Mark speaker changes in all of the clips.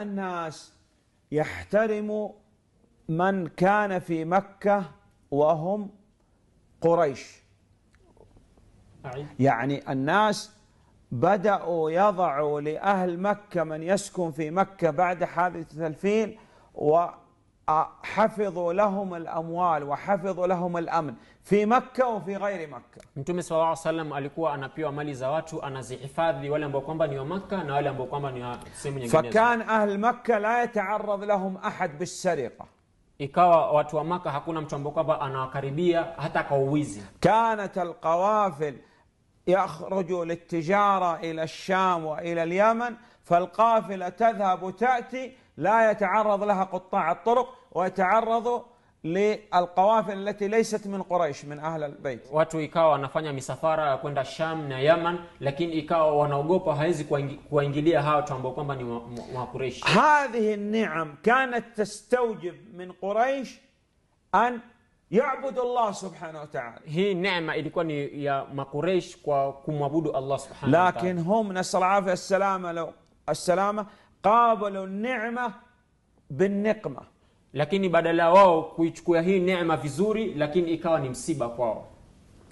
Speaker 1: الناس يحترم من كان في مكة وهم قريش يعني الناس بدأوا يضعوا لأهل مكة من يسكن في مكة بعد حادثة الفيل حفظوا لهم الاموال وحفظوا لهم الامن في
Speaker 2: مكه وفي غير مكه makka صلى الله عليه وسلم alikuwa anapewa mali za watu anazihifadhi wale ambao kwamba ni wa makkah na wale ambao kwamba ni wa sehemu nyingine fakan
Speaker 1: ahl makka la yata'arrad lahum ahad
Speaker 2: bisariqa ikawa watu wa makkah hakuna mtu ambao kwamba anawakaribia hata kwa uwizi kanat alqawafil يخرجوا للتجارة إلى الشام
Speaker 1: وإلى اليمن فالقافلة تذهب وتاتي لا يتعرض لها
Speaker 2: قطاع الطرق ويتعرض للقوافل التي ليست من قريش من اهل البيت watu ikawa wanafanya misafara ya kwenda sham na yaman lakini ikawa wanaogopa hawezi kuwaingilia hawa tu ambao kwamba ni wa quraish hadhih an'am kanat tastawjib min quraish an يعبد الله سبحانه وتعالى هي نعمة اللي كان يا مقريش وكم عبود الله سبحانه وتعالى لكن هم نسأل العافية السلامة السلامة قابلوا النعمة بالنقمة لكن بدل واو كويتشكو هي نعمة في زوري لكن إكاو نمسيبا كواو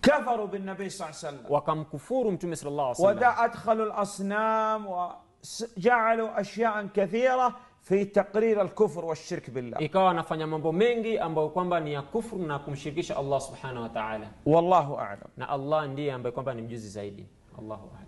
Speaker 2: كفروا بالنبي صلى الله عليه وسلم وكم كفورهم تمس الله صلى الله عليه وسلم ودا أدخلوا
Speaker 1: الأصنام وجعلوا أشياء كثيرة في تقرير الكفر والشرك
Speaker 2: بالله إكاو نفنى مبو مينجي أم بو نيا كفر ناكم شركيش الله سبحانه وتعالى والله أعلم نا الله ندي أم بو كومبا نمجوزي الله أعلم